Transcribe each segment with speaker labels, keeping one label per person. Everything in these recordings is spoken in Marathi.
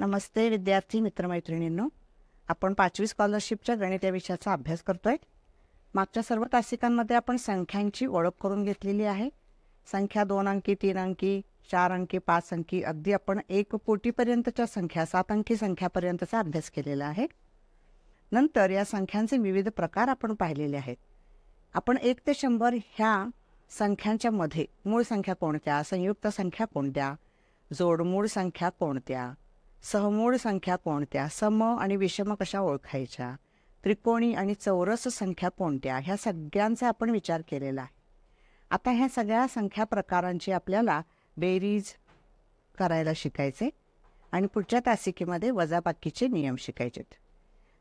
Speaker 1: नमस्ते विद्यार्थी मित्रमैत्रिणींनो आपण पाचवी स्कॉलरशिपच्या गणित या विषयाचा अभ्यास करतोय मागच्या सर्व तासिकांमध्ये आपण संख्यांची ओळख करून घेतलेली आहे संख्या दोन अंकी तीन अंकी चार अंकी पाच अंकी अगदी आपण एक कोटीपर्यंतच्या संख्या सात अंकी संख्यापर्यंतचा अभ्यास केलेला आहे नंतर या संख्यांचे विविध प्रकार आपण पाहिलेले आहेत आपण एक ते शंभर ह्या संख्यांच्या मध्ये मूळ संख्या कोणत्या संयुक्त संख्या कोणत्या जोडमूळ संख्या कोणत्या सहमूळ संख्या कोणत्या सम आणि विषम कशा ओळखायच्या त्रिकोणी आणि चौरस संख्या कोणत्या ह्या सगळ्यांचा आपण विचार केलेला आहे आता ह्या सगळ्या संख्या प्रकारांची आपल्याला बेरीज करायला शिकायचे आणि पुढच्या तासिकेमध्ये वजाबाकीचे नियम शिकायचेत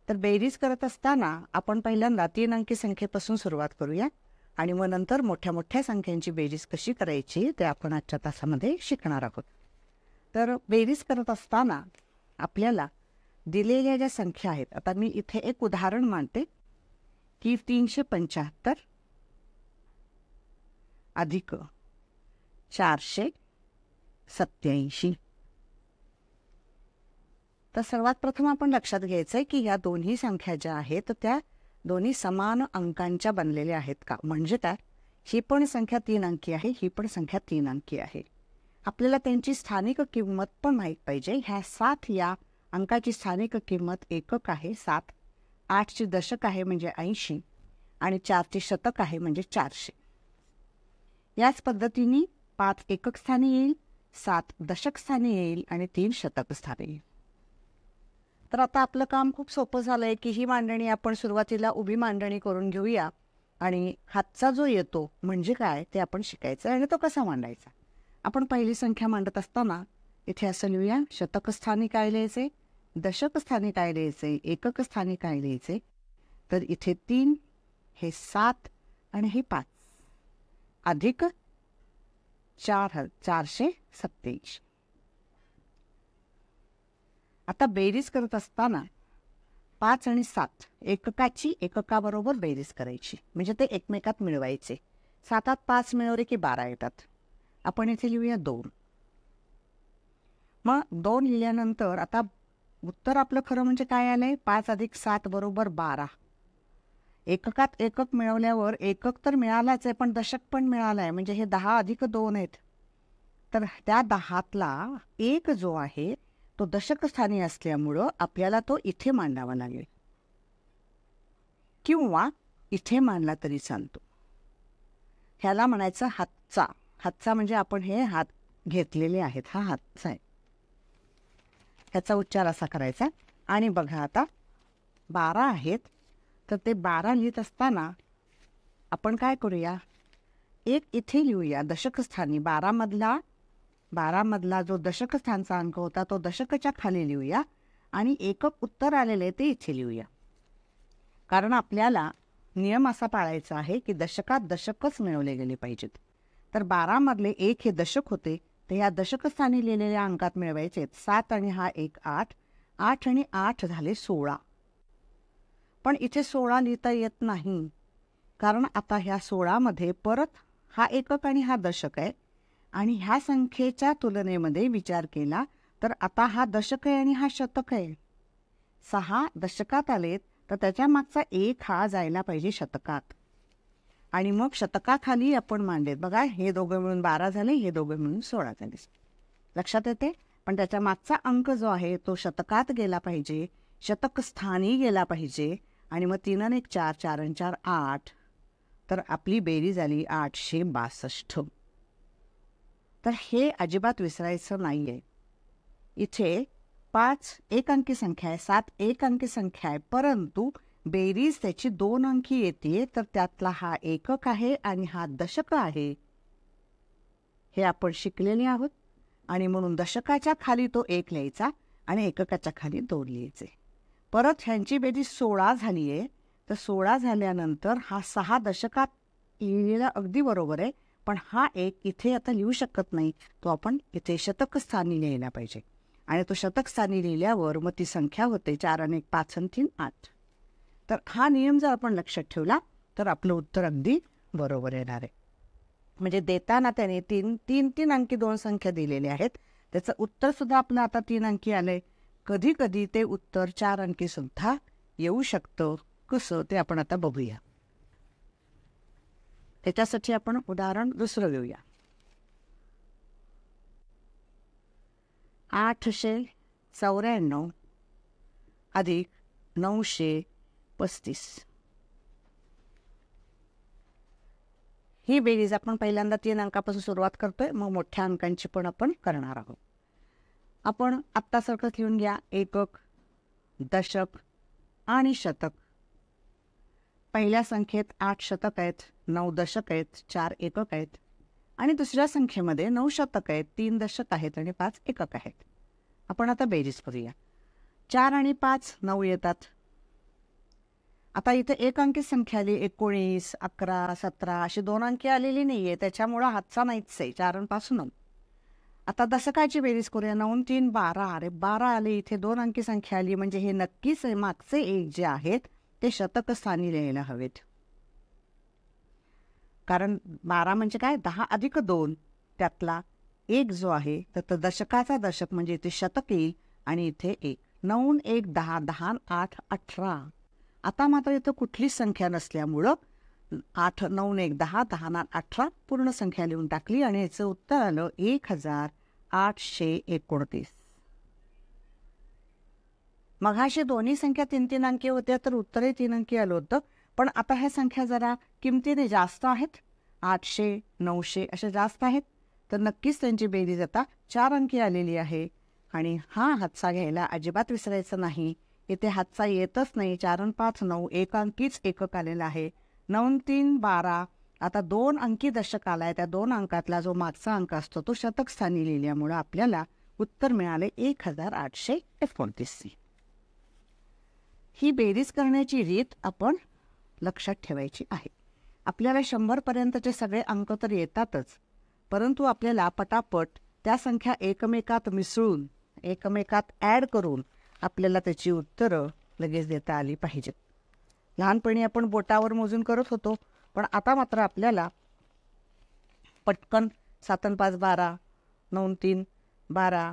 Speaker 1: तर बेरीज करत असताना आपण पहिल्यांदा तीन अंकी संख्येपासून सुरुवात करूया आणि मग नंतर मोठ्या मोठ्या संख्यांची बेरीज कशी करायची ते आपण आजच्या तासामध्ये शिकणार आहोत तर बेरीज करत असताना आपल्याला दिलेल्या ज्या संख्या आहेत आता मी इथे एक उदाहरण मानते की तीनशे पंच्याहत्तर अधिक चारशे सत्याऐंशी तर सर्वात प्रथम आपण लक्षात घ्यायचं आहे की या दोन्ही संख्या ज्या आहेत त्या दोन्ही समान अंकांच्या बनलेल्या आहेत का म्हणजे काय ही पण संख्या तीन अंकी आहे ही पण संख्या तीन अंकी आहे आपल्याला त्यांची स्थानिक किंमत पण माहीत पाहिजे ह्या सात या अंकाची स्थानिक किंमत एकक आहे सात आठची दशक आहे म्हणजे ऐंशी आणि चारचे शतक आहे म्हणजे चारशे याच पद्धतीने पाच एकक स्थानी येईल सात दशक स्थानी येईल आणि तीन शतक स्थानी येईल तर आता आपलं काम खूप सोपं झालं आहे की ही मांडणी आपण सुरुवातीला उभी मांडणी करून घेऊया आणि हातचा जो येतो म्हणजे काय ते आपण शिकायचं आणि तो कसा मांडायचा आपण पहिली संख्या मांडत असताना इथे असं लिहूया स्थानी काय लिहायचे स्थानी काय लिहायचे स्थानी काय लिहायचे तर इथे तीन हे सात आणि हे पाच अधिक चार चारशे सत्त्याऐंशी आता बेरीज करत असताना पाच आणि सात एककाची एककाबरोबर बेरीज करायची म्हणजे ते एकमेकात मिळवायचे सातात पाच मिळवले की बारा येतात आपण इथे लिहूया दोन मग दोन लिहिल्यानंतर आता उत्तर आपलं खरं म्हणजे काय आलंय आहे पाच अधिक सात बरोबर बारा एककात एकक मिळवल्यावर एकक तर मिळालाच आहे पण दशक पण मिळालं आहे म्हणजे हे दहा अधिक दोन आहेत तर त्या दहातला एक जो आहे तो दशकस्थानी असल्यामुळं आपल्याला तो इथे मांडावा लागेल किंवा इथे मांडला तरी चालतो ह्याला म्हणायचं हातचा हातचा म्हणजे आपण हे हात घेतलेले आहेत हा हातचा आहे ह्याचा उच्चार असा करायचा आणि बघा आता बारा आहेत तर ते बारा लिहित असताना आपण काय करूया एक इथे लिहूया दशकस्थानी बारामधला बारामधला जो दशकस्थानचा अंक होता तो दशकच्या खाली लिहूया आणि एकक उत्तर आलेले ते इथे लिहूया कारण आपल्याला नियम असा पाळायचा आहे की दशकात दशकच मिळवले गेले पाहिजेत तर बारामधले एक हे दशक होते तर या दशकस्थानी लिहिलेल्या अंकात मिळवायचे सात आणि हा एक आठ आठ आणि आठ झाले सोळा पण इथे सोळा लिहिता येत नाही कारण आता ह्या सोळामध्ये परत हा एकक आणि हा दशक आहे आणि ह्या संख्येच्या तुलनेमध्ये विचार केला तर आता हा दशक आहे आणि हा शतक आहे सहा दशकात आलेत तर त्याच्या मागचा एक हा जायला पाहिजे शतकात आणि मग शतकाखाली आपण मांडलेत बघा हे दोघं मिळून बारा झाले हे दोघं मिळून सोळा झाले लक्षात येते पण त्याच्या मागचा अंक जो आहे तो शतकात गेला पाहिजे शतकस्थानी गेला पाहिजे आणि मग तीन एक चार चार आणि चार आठ तर आपली बेरी झाली आठशे बासष्ट तर हे अजिबात विसरायचं नाही आहे इथे पाच एक अंकी संख्या आहे सात एक अंकी संख्या आहे परंतु बेरीज त्याची दोन अंकी येते तर त्यातला हा एकक आहे आणि हा दशक आहे हे आपण शिकलेले आहोत आणि म्हणून दशकाच्या खाली तो एक लिहायचा आणि एककाच्या खाली दोन लिहायचे परत ह्यांची बेरीज सोळा झाली आहे तर सोळा झाल्यानंतर हा सहा दशकात लिहिलेला अगदी बरोबर आहे पण हा एक इथे आता लिहू शकत नाही तो आपण इथे शतक स्थानी लिहायला पाहिजे आणि तो शतक स्थानी लिहिल्यावर मग ती संख्या होते चार आणि पाच आणि तीन आठ तर हा नियम जर आपण लक्षात ठेवला तर आपलं उत्तर अगदी बरोबर येणार आहे म्हणजे देताना त्याने तीन तीन तीन अंकी दोन संख्या दिलेल्या आहेत त्याचं सुद्धा आपलं आता तीन अंकी आलं आहे कधी कधी ते उत्तर चार अंकीसुद्धा येऊ शकतं कसं ते आपण आता बघूया त्याच्यासाठी आपण उदाहरण दुसरं घेऊया आठशे चौऱ्याण्णव अधिक नऊशे पस्तीस ही बेरीज आपण पहिल्यांदा तीन अंकापासून सुरुवात करतोय मग मोठ्या अंकांची पण आपण करणार आहोत आपण आत्तासारखं लिहून घ्या एकक दशक आणि शतक पहिल्या संख्येत आठ शतक आहेत नऊ दशक आहेत चार एकक आहेत आणि दुसऱ्या संख्येमध्ये नऊ शतक आहेत तीन दशक आहेत आणि पाच एकक आहेत आपण आता बेरीज करूया चार आणि पाच नऊ येतात आता इथे एक अंकी संख्या आली एकोणीस अकरा सतरा अशी दोन अंकी आलेली नाही आहे त्याच्यामुळं हातचा नाहीच आहे चारांपासूनच आता दशकाची बेरीज करूया नऊ तीन बारा अरे बारा आले इथे दोन अंकी संख्या आली म्हणजे हे नक्कीच मागचे एक जे आहेत ते शतकस्थानी लिहायला हवेत कारण बारा म्हणजे काय दहा अधिक दोन त्यातला एक जो आहे तर तो दशकाचा दशक म्हणजे इथे शतक येईल आणि इथे एक नऊ एक दहा दहा आठ अठरा आता मात्र इथं कुठलीच संख्या नसल्यामुळं आठ नऊ एक दहा दहा ना अठरा पूर्ण संख्या लिहून टाकली आणि याचं उत्तर आलं एक हजार आठशे एकोणतीस मघाशी दोन्ही संख्या तीन तीन अंकी होत्या तर उत्तरही तीन अंकी आलं होतं पण आता ह्या संख्या जरा किमतीने जास्त आहेत आठशे नऊशे अशा जास्त आहेत तर नक्कीच त्यांची बेरीज आता चार अंकी आलेली आहे आणि हा हातसा घ्यायला अजिबात विसरायचं नाही इथे हातचा येतच नाही चार पाच नऊ एक अंकीच एकक आलेला आहे नऊ तीन बारा आता दोन अंकी दशक आलाय त्या दोन अंकातला जो मागचा अंक असतो तो शतकस्थानी लिहिल्यामुळं आपल्याला उत्तर मिळाले एक हजार आठशे एकोणतीस ही बेरीज करण्याची रीत आपण लक्षात ठेवायची आहे आपल्याला शंभरपर्यंतचे सगळे अंक तर येतातच परंतु आपल्याला पटापट त्या संख्या एकमेकात मिसळून एकमेकात ॲड करून आपल्याला त्याची उत्तरं लगेच देता आली पाहिजेत लहानपणी आपण बोटावर मोजून करत होतो पण आता मात्र आपल्याला पटकन सातन पाच बारा नऊ तीन बारा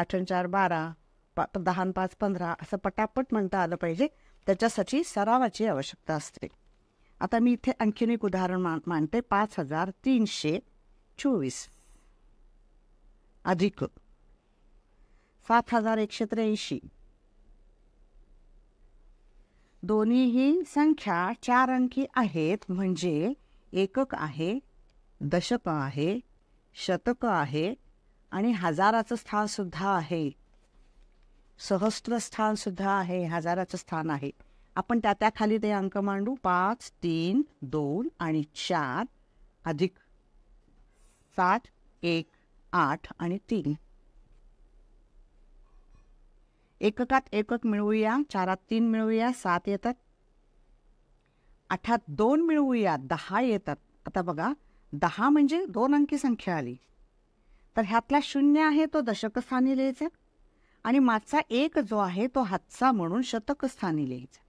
Speaker 1: आठन चार बारा पा दहा पाच पंधरा असं पटापट म्हणता आलं पाहिजे त्याच्यासाठी सरावाची आवश्यकता असते आता मी इथे आणखीन एक उदाहरण मान मांडते पाच हजार तीनशे चोवीस अधिक सात हजार एकशे त्र्याऐंशी दोन्हीही संख्या चार अंकी आहेत म्हणजे एकक आहे दशक आहे शतक आहे आणि हजाराचं स्थान सुद्धा आहे सहस्त्र स्थान सुद्धा आहे हजाराचं स्थान आहे आपण त्या त्याखाली ते अंक मांडू पाच तीन दोन आणि चार अधिक सात एक आठ आणि तीन एककात एकक मिळवूया चारात तीन मिळवूया सात येतात आठात दोन मिळवूया दहा येतात आता बघा दहा म्हणजे दोन अंकी संख्या आली तर ह्यातला शून्य आहे तो दशकस्थानी लिहायचा आणि मागचा एक जो आहे तो हातचा म्हणून शतकस्थानी लिहायचा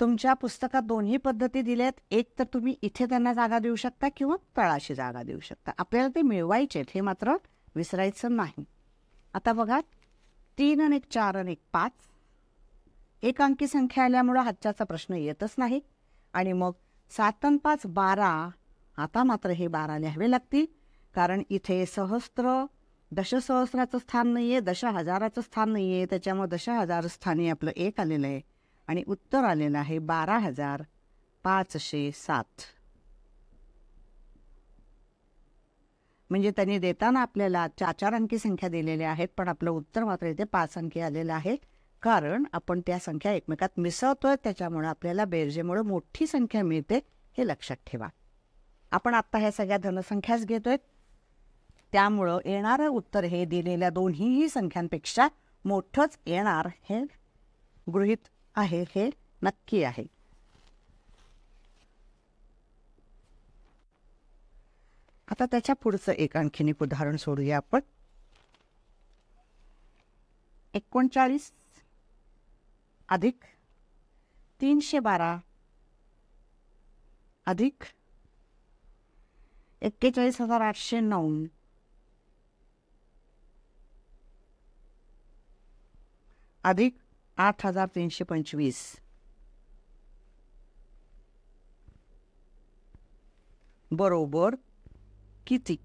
Speaker 1: तुमच्या पुस्तकात दोन्ही पद्धती दिल्यात एक तर तुम्ही इथे त्यांना जागा देऊ शकता किंवा तळाशी जागा देऊ शकता आपल्याला ते मिळवायचे हे मात्र विसरायचं नाही आता बघा तीन आणि चार आणि पाच एक अंकी संख्या आल्यामुळं हातच्याचा प्रश्न येतच नाही आणि मग सात आणि पाच बारा आता मात्र हे बारा लिहावे लागतील कारण इथे सहस्त्र दशसहस्राचं स्थान नाही आहे दश हजाराचं स्थान नाही आहे त्याच्यामुळे दश हजार स्थानी आपलं एक आलेलं आहे आणि उत्तर आलेलं आहे बारा हजार पाचशे सात म्हणजे त्यांनी देताना आपल्याला चार अंकी संख्या दिलेल्या आहेत पण आपलं उत्तर मात्र इथे पाच अंकी आलेलं आहे कारण आपण त्या संख्या एकमेकात मिसळतोय त्याच्यामुळं आपल्याला बेरजेमुळे मोठी संख्या मिळते हे लक्षात ठेवा आपण आत्ता ह्या सगळ्या धनसंख्याच घेतोय त्यामुळं येणारं उत्तर हे दिलेल्या दोन्हीही संख्यांपेक्षा मोठंच येणार हे गृहित आहे हे नक्की आहे आता त्याच्या पुढचं एक आणखीन एक उदाहरण सोडूया आपण एकोणचाळीस अधिक तीनशे बारा अधिक एक्केचाळीस हजार आठशे नऊ अधिक आठ हजार तीनशे पंचवीस बरोबर किती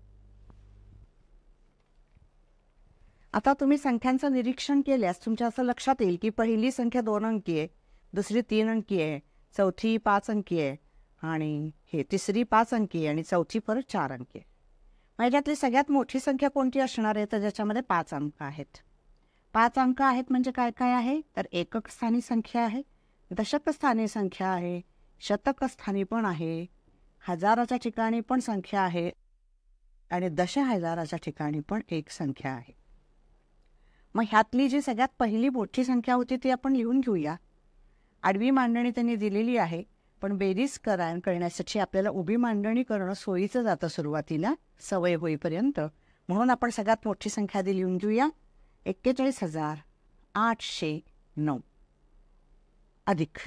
Speaker 1: आता तुम्ही संख्यांचं निरीक्षण केल्यास तुमच्या असं लक्षात येईल की पहिली संख्या दोन अंकी आहे दुसरी तीन अंकी आहे चौथी पाच अंकी आहे आणि हे तिसरी पाच अंकी आहे आणि चौथी परत चार अंकी आहे माझ्यातली सगळ्यात मोठी संख्या कोणती असणार आहे तर ज्याच्यामध्ये पाच अंक आहेत पाच अंक आहेत म्हणजे काय काय आहे तर एकक स्थानी संख्या आहे दशकस्थानी संख्या आहे शतकस्थानी पण आहे हजाराच्या ठिकाणी पण संख्या आहे आणि दश हजाराच्या ठिकाणी पण एक संख्या आहे मग ह्यातली जी सगळ्यात पहिली मोठी संख्या होती ती आपण लिहून घेऊया आडवी मांडणी त्यांनी दिलेली आहे पण बेरीज करा करण्यासाठी आपल्याला उभी मांडणी करणं सोयीचं जातं सुरुवातीला सवय होईपर्यंत म्हणून आपण सगळ्यात मोठी संख्या आधी लिहून घेऊया एक्केचाळीस हजार आठशे नऊ अधिक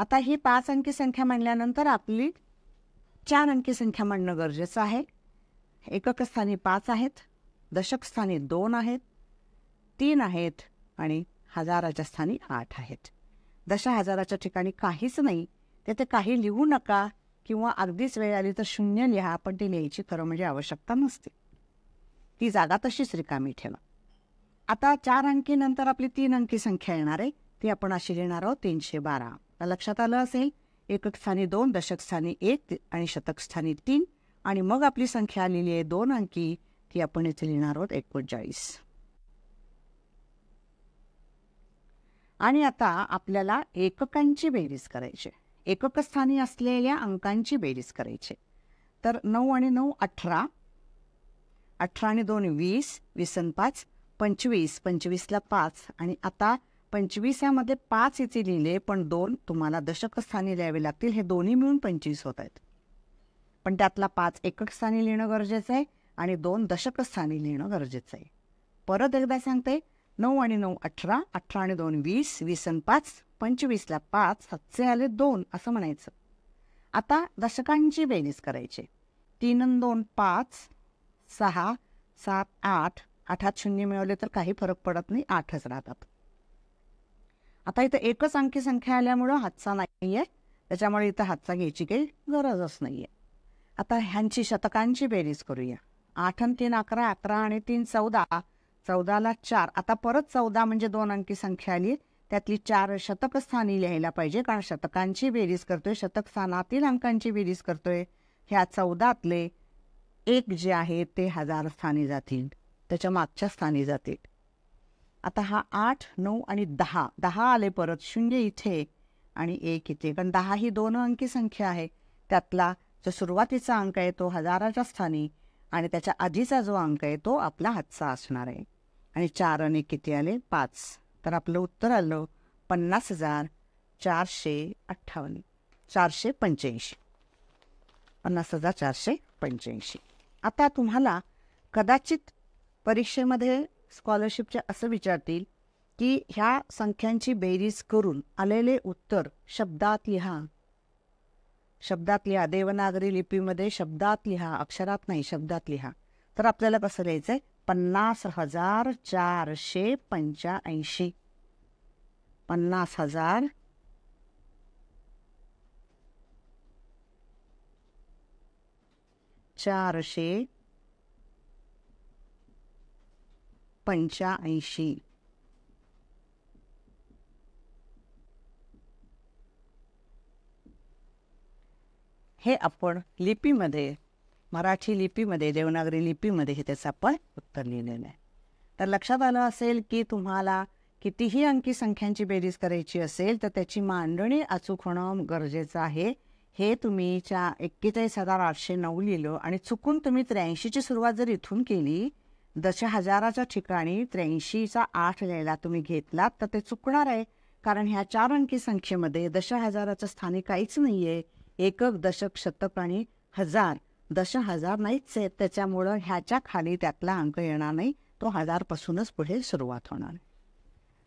Speaker 1: आता ही पाच अंकी संख्या मांडल्यानंतर आपली चार अंकी संख्या मांडणं गरजेचं आहे एकक स्थानी पाच आहेत दशकस्थानी दोन आहेत तीन आहेत आणि हजाराच्या स्थानी आठ आहेत दशा हजाराच्या ठिकाणी काहीच नाही तेथे काही लिहू नका किंवा अगदीच वेळ आली तर शून्य लिहा पण ती लिहायची खरं म्हणजे आवश्यकता नसते ती जागा तशीच रिकामी ठेवा आता चार अंकी नंतर आपली तीन अंकी संख्या येणार आहे ती आपण अशी लिहिणार आहोत तीनशे बारा लक्षात आलं असेल एकक स्थानी दोन दशकस्थानी एक आणि शतकस्थानी तीन आणि मग आपली संख्या आलेली आहे दोन अंकी ती आपण इथे लिहिणार आहोत एकोणचाळीस आणि आता आपल्याला एककांची बेरीज करायची एककस्थानी असलेल्या अंकांची बेरीज करायची तर नऊ आणि नऊ अठरा अठरा आणि दोन वीस विसन पाच पंचवीस पंचवीसला पाच आणि आता पंचवीस यामध्ये पाच इथे लिहिले पण दोन तुम्हाला दशकस्थानी लिहावे लागतील हे दोन्ही मिळून पंचवीस होत आहेत पण त्यातला पाच एकक स्थानी लिहिणं गरजेचं आहे आणि दोन दशक स्थानी लिहिणं गरजेचं आहे परत एकदा सांगते नऊ आणि नऊ अठरा अठरा आणि दोन वीस वीस आणि पाच पंचवीसला पाच सातचे आले दोन असं म्हणायचं आता दशकांची बेरीज करायची तीन आणि दोन पाच सहा सात आठ आठात शून्य मिळवले तर काही फरक पडत नाही आठच राहतात आता इथं एकच अंकी संख्या आल्यामुळं हातचा नाही आहे त्याच्यामुळे इथं हातचा घ्यायची काही गरजच नाही आहे आता ह्यांची शतकांची बेरीज करूया आठ आणि तीन अकरा अकरा आणि तीन चौदा चौदाला चार आता परत चौदा म्हणजे दोन अंकी संख्या आली त्यातली चार शतकस्थानी लिहायला पाहिजे कारण शतकांची बेरीज करतोय शतकस्थानातील अंकांची बेरीज करतोय ह्या चौदातले एक जे आहे ते हजार स्थानी जातील त्याच्या मागच्या स्थानी जातील आता हा आठ नऊ आणि दहा दहा आले परत शून्य इथे आणि एक इथे कारण दहा ही दोन अंकी संख्या आहे त्यातला जो सुरुवातीचा अंक आहे तो हजाराच्या स्थानी आणि त्याच्या आधीचा जो अंक आहे तो आपला हातचा असणार आहे आणि चार आणि किती आले पाच तर आपलं उत्तर आलं पन्नास हजार चारशे अठ्ठावन्न चारशे पंच्याऐंशी पन्नास हजार चारशे पंच्याऐंशी आता तुम्हाला कदाचित परीक्षेमध्ये स्कॉलरशिपचे असं विचारतील की ह्या संख्यांची बेरीज करून आलेले उत्तर शब्दात लिहा शब्दात लिहा देवनागरी लिपीमध्ये शब्दात लिहा अक्षरात नाही शब्दात लिहा तर आपल्याला कसं लिहायचं आहे पन्नास हजार चारशे पंच्याऐंशी पन्नास हजार चारशे पंच्याऐंशी हे आपण लिपीमध्ये मराठी लिपीमध्ये देवनागरी लिपीमध्ये हे त्याचं आपण उत्तर लिहिलेलं आहे तर लक्षात आलं असेल की तुम्हाला कितीही अंकी संख्यांची बेरीज करायची असेल तर त्याची मांडणी अचूक होणं गरजेचं आहे हे तुम्ही च्या एक्केचाळीस हजार आठशे नऊ लिहिलं आणि चुकून तुम्ही त्र्याऐंशीची सुरुवात जर इथून केली दश हजाराच्या ठिकाणी त्र्याऐंशीचा आठ लिहायला तुम्ही घेतलात तर ते चुकणार आहे कारण ह्या चार अंकी संख्येमध्ये दश हजाराचं स्थानी काहीच नाही आहे एकक दशक शतक आणि हजार दश हजार नाहीच आहेत त्याच्यामुळं ह्याच्या खाली त्यातला अंक येणार नाही तो हजारपासूनच पुढे सुरुवात होणार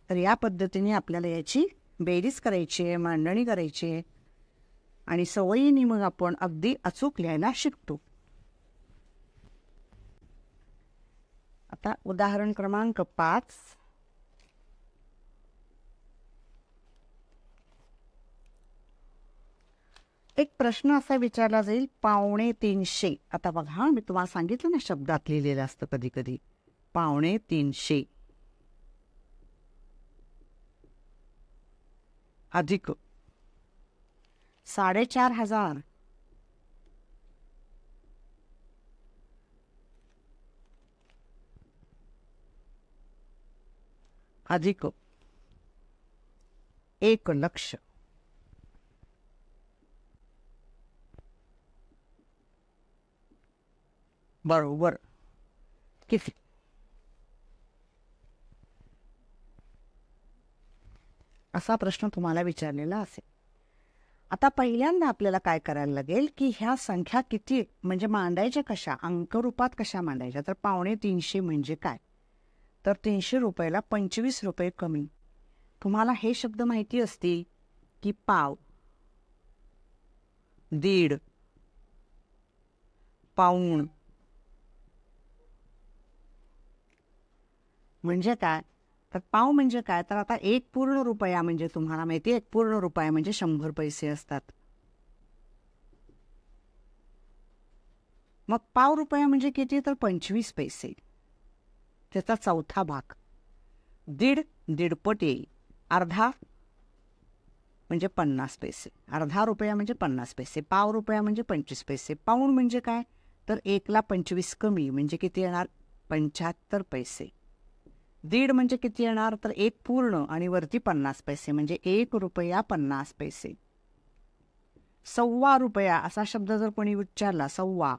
Speaker 1: तर या पद्धतीने आपल्याला याची बेरीज करायची आहे मांडणी करायची आहे आणि सवयीने मग आपण अगदी अचूक लिहायला शिकतो आता उदाहरण क्रमांक पाच एक प्रश्न असा विचारला जाईल पावणे तीनशे आता बघा मी तुम्हाला सांगितलं ना शब्दात लिहिलेलं असतं कधी कधी पावणे तीनशे अधिक साडेचार हजार अधिक एक लक्ष बरोबर किती असा प्रश्न तुम्हाला विचारलेला असेल आता पहिल्यांदा आपल्याला काय करायला लागेल की ह्या संख्या किती म्हणजे मांडायच्या कशा अंकरूपात कशा मांडायच्या तर पावणे तीनशे म्हणजे काय तर तीनशे रुपयाला पंचवीस रुपये कमी तुम्हाला हे शब्द माहिती असतील की पाव दीड पाऊण म्हणजे काय तर पाव म्हणजे काय तर आता एक पूर्ण रुपया म्हणजे तुम्हाला माहिती एक पूर्ण रुपया म्हणजे शंभर पैसे असतात मग पाव रुपया म्हणजे किती तर पंचवीस पैसे त्याचा चौथा भाग दीड दीडपट येईल अर्धा म्हणजे पन्नास पैसे अर्धा रुपया म्हणजे पन्नास पैसे पाव रुपया म्हणजे पंचवीस पैसे पाऊण म्हणजे काय तर एकला पंचवीस कमी म्हणजे किती येणार पंच्याहत्तर पैसे दीड म्हणजे किती येणार तर एक पूर्ण आणि वरती पन्नास पैसे म्हणजे एक रुपया पन्नास पैसे सव्वा रुपया असा शब्द जर कोणी उच्चारला सव्वा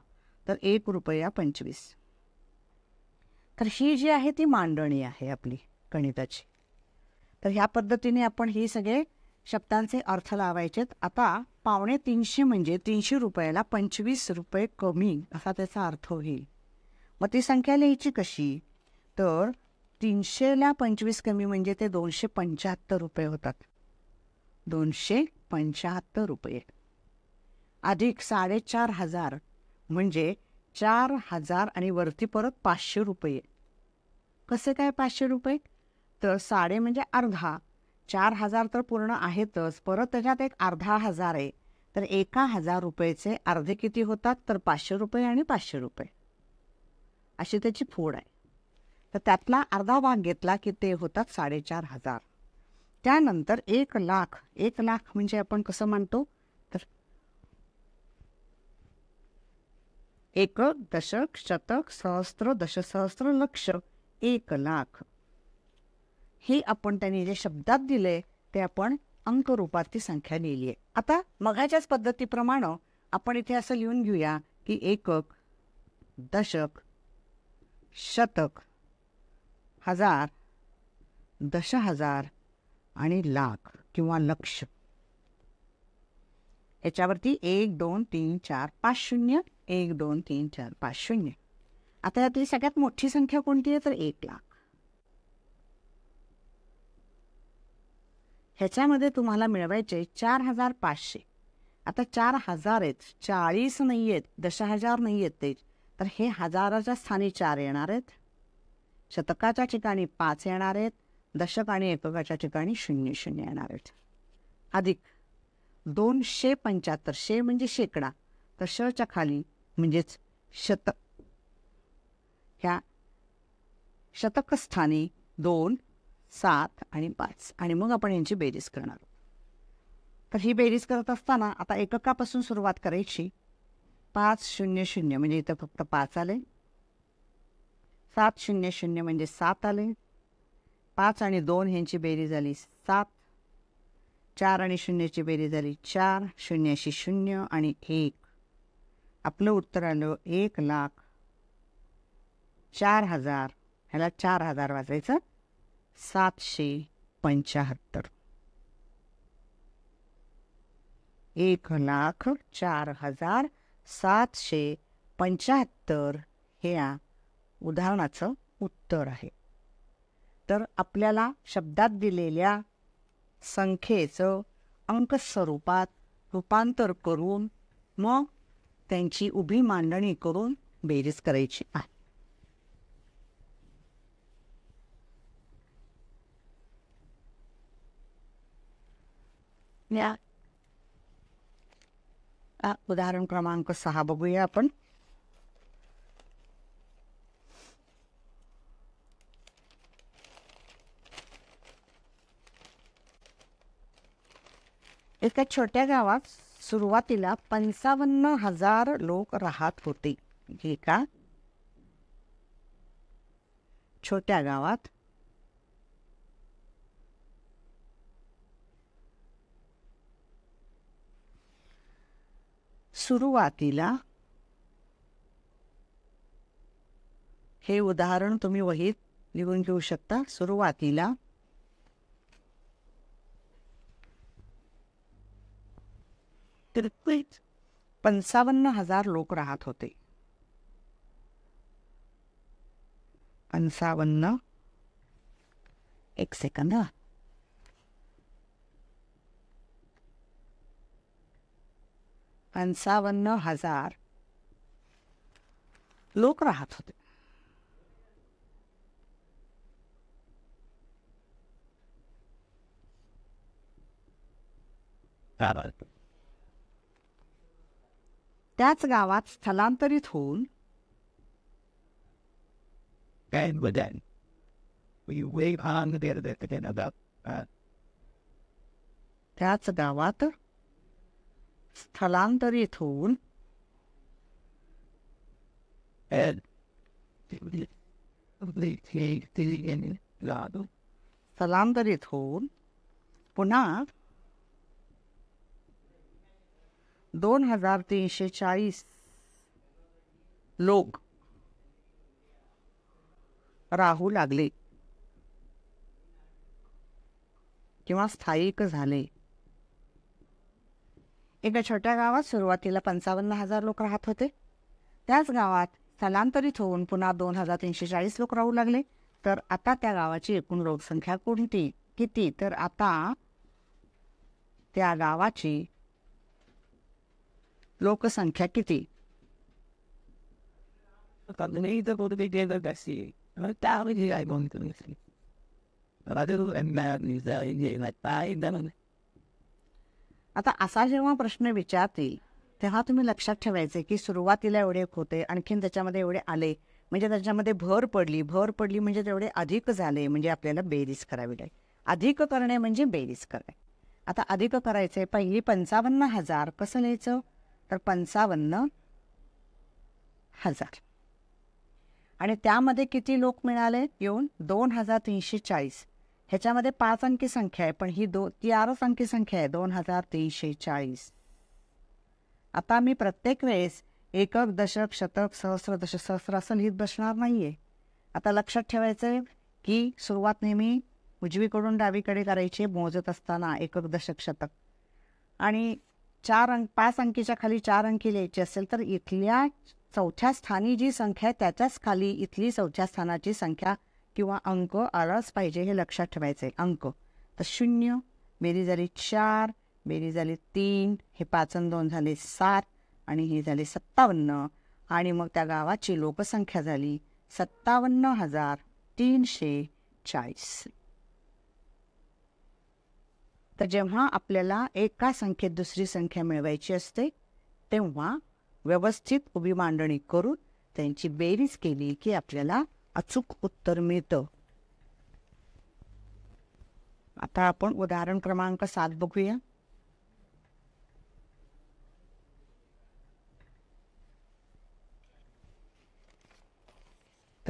Speaker 1: तर एक रुपया पंचवीस तर ही जी आहे ती मांडणी आहे आपली गणिताची तर ह्या पद्धतीने आपण हे सगळे शब्दांचे अर्थ लावायचेत आता पावणे तीनशे म्हणजे तीनशे रुपयाला पंचवीस रुपये कमी असा त्याचा अर्थ होईल मग ती संख्या लिहायची कशी तर तीनशेला पंचवीस कमी म्हणजे ते दोनशे पंच्याहत्तर रुपये होतात दोनशे पंच्याहत्तर रुपये अधिक साडेचार हजार म्हणजे चार हजार आणि वरती परत पाचशे रुपये कसे काय पाचशे रुपये तर साडे म्हणजे अर्धा चार हजार तर पूर्ण आहेतच परत त्याच्यात एक अर्धा हजार आहे तर एका हजार रुपयेचे अर्धे किती होतात तर पाचशे रुपये आणि पाचशे रुपये अशी त्याची फोड आहे तर त्यातला अर्धा भाग घेतला की ते होतात साडेचार हजार त्यानंतर एक लाख एक लाख म्हणजे आपण कसं मानतो तर एक दशक शतक सहस्त्र दशसहस्त्र लक्ष एक लाख हे आपण त्यांनी जे शब्दात दिले ते आपण अंक ती संख्या लिहिली आहे आता मघाच्याच पद्धतीप्रमाणे आपण इथे असं लिहून घेऊया की एकक दशक शतक हजार दश हजार आणि लाख किंवा लक्ष याच्यावरती एक दोन तीन चार पाच शून्य एक दोन तीन चार पाच शून्य आता यातली सगळ्यात मोठी संख्या कोणती आहे तर एक लाख ह्याच्यामध्ये तुम्हाला मिळवायचे चार हजार पाचशे आता चार हजार आहेत चाळीस नाही आहेत दश हजार नाही आहेत ते तर हे हजाराच्या स्थानी चार येणार आहेत शतकाच्या ठिकाणी पाच येणार आहेत दशक आणि एककाच्या ठिकाणी शून्य शून्य येणार आहेत अधिक दोनशे पंच्याहत्तर शे म्हणजे शेकडा तर शच्या खाली म्हणजेच शतक ह्या शतकस्थानी दोन सात आणि पाच आणि मग आपण यांची बेरीज करणार तर ही बेरीज करत असताना आता एककापासून सुरुवात करायची पाच शून्य शून्य म्हणजे इथं फक्त पाच आले सात शून्य शून्य म्हणजे सात आले पाच आणि दोन ह्यांची बेरीज झाली सात चार आणि शून्यची बेरी झाली चार शून्यशी शून्य आणि एक आपलं उत्तर आलं एक लाख चार हजार ह्याला चार हजार वाजायचं सातशे पंच्याहत्तर एक लाख चार हजार सातशे पंच्याहत्तर ह्या उदाहरणाचं उत्तर आहे तर आपल्याला शब्दात दिलेल्या संख्येचं अंक स्वरूपात रूपांतर करून मग त्यांची उभी मांडणी करून बेरीज करायची आहे उदाहरण क्रमांक सहा बघूया आपण एका छोट्या गावात सुरुवातीला पंचावन्न हजार लोक राहत होते एका छोट्या सुरुवातीला हे उदाहरण तुम्ही वहीत लिहून घेऊ शकता सुरुवातीला किरतीत पंचावन्न हजार लोक राहत होते पंचावन्न एक सेकंद पंचावन्न हजार लोक राहत होते How त्याच गावात स्थलांतरित होऊन त्याच गावात स्थलांतरित होऊन स्थलांतरित होऊन पुन्हा दोन हजार तीनशे चाळीस लोक राहू लागले किंवा स्थायिक झाले एका छोट्या गावात सुरुवातीला पंचावन्न हजार लोक राहत होते त्याच गावात स्थलांतरित होऊन पुन्हा दोन हजार तीनशे चाळीस लोक राहू लागले तर आता त्या गावाची एकूण लोकसंख्या कोणती किती तर आता त्या गावाची लोकसंख्या किती आता असा जेव्हा प्रश्न विचारतील तेव्हा तुम्ही लक्षात ठेवायचे की सुरुवातीला एवढे होते आणखीन त्याच्यामध्ये एवढे आले म्हणजे त्याच्यामध्ये भर पडली भर पडली म्हणजे तेवढे अधिक झाले म्हणजे आपल्याला बेरीज करावी लागेल अधिक करणे म्हणजे बेरीज करणे आता अधिक करायचे पहिली पंचावन्न हजार कसं लिहायचं तर पंचावन्न हजार आणि त्यामध्ये किती लोक मिळाले येऊन दोन हजार तीनशे चाळीस ह्याच्यामध्ये पाच अंकी संख्या आहे पण ही दो ती आरच अंकी संख्या आहे दोन हजार तीनशे चाळीस आता मी प्रत्येक वेळेस एकक दशक शतक सहस्र दश सहस्र असं लिहित बसणार नाही आहे आता लक्षात ठेवायचं आहे की सुरुवात नेहमी उजवीकडून डावीकडे करायची मोजत असताना एकक दशक शतक आणि चार अंक पाच अंकीच्या खाली चार अंकी लिहायची असेल तर इथल्या चौथ्या स्थानी जी संख्या आहे त्याच्याच खाली इथली चौथ्या स्थानाची संख्या किंवा अंक आलाच पाहिजे हे लक्षात ठेवायचं आहे अंक तर शून्य बेरी झाली चार बेरी झाली तीन हे पाचन दोन झाले सात आणि हे झाले सत्तावन्न आणि मग त्या गावाची लोकसंख्या झाली सत्तावन्न हजार तीनशे चाळीस तर जेव्हा आपल्याला एका संख्येत दुसरी संख्या मिळवायची असते तेव्हा व्यवस्थित उभी मांडणी करून त्यांची बेरीज केली की आपल्याला अचूक उत्तर मिळतं आता आपण उदाहरण क्रमांक सात बघूया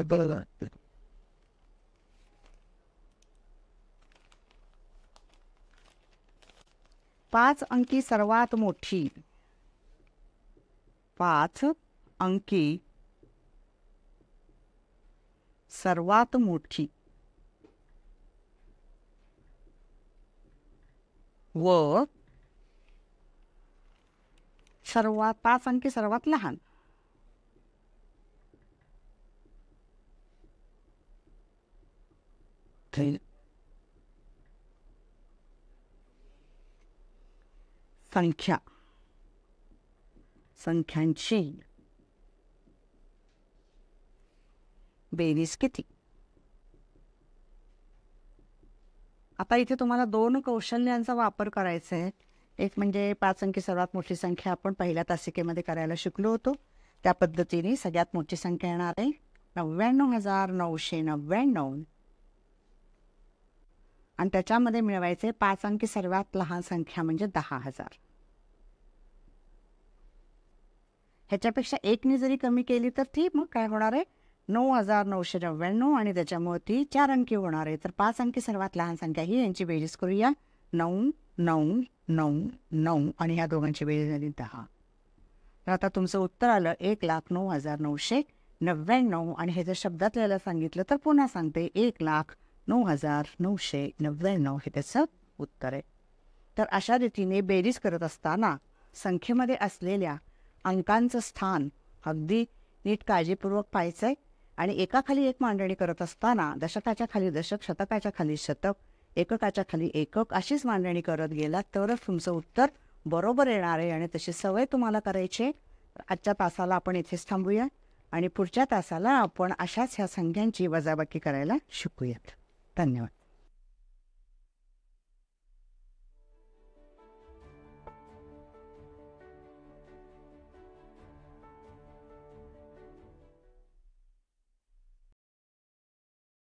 Speaker 1: बरोबर पाच अंकी सर्वात मोठी पाच अंकी सर्वात मोठी व सर्वात पाच अंकी सर्वात लहान संख्या संख्यांची बेरीज किती आता इथे तुम्हाला दोन कौशल्यांचा वापर करायचा आहे एक म्हणजे पाच अंकी सर्वात मोठी संख्या आपण पहिल्या तासिकेमध्ये करायला शिकलो होतो त्या पद्धतीने सगळ्यात मोठी संख्या येणार आहे नव्याण्णव हजार नऊशे नव्याण्णव आणि त्याच्यामध्ये मिळवायचे पाच अंकी सर्वात लहान संख्या म्हणजे दहा हजार ह्याच्यापेक्षा एकने जरी कमी केली तर ती मग काय होणार आहे नऊ हजार नऊशे नव्याण्णव आणि त्याच्यामुळे ती चार अंकी होणार आहे तर पाच अंकी सर्वात लहान संख्या ही यांची बेरीज करूया नऊ नऊ नऊ नऊ आणि ह्या दोघांची बेरीज झाली दहा तर आता तुमचं उत्तर आलं एक लाख नऊ हजार नऊशे नव्याण्णव आणि हे जर शब्दात लिहायला सांगितलं तर पुन्हा सांगते एक लाख नऊ हजार नऊशे नव्याण्णव हे त्याचं उत्तर आहे तर अशा रीतीने बेरीज करत असताना संख्येमध्ये असलेल्या अंकांचं स्थान अगदी नीट काळजीपूर्वक पाहायचं आहे आणि एकाखाली एक मांडणी करत असताना दशकाच्या खाली दशक शतकाच्या खाली शतक एककाच्या खाली एकक अशीच मांडणी करत गेला तरच तुमचं उत्तर बरोबर येणार आहे आणि तशी सवय तुम्हाला करायची आजच्या तासाला आपण इथेच थांबूया आणि पुढच्या तासाला आपण अशाच ह्या संख्यांची वजाबाकी करायला शिकूयात धन्यवाद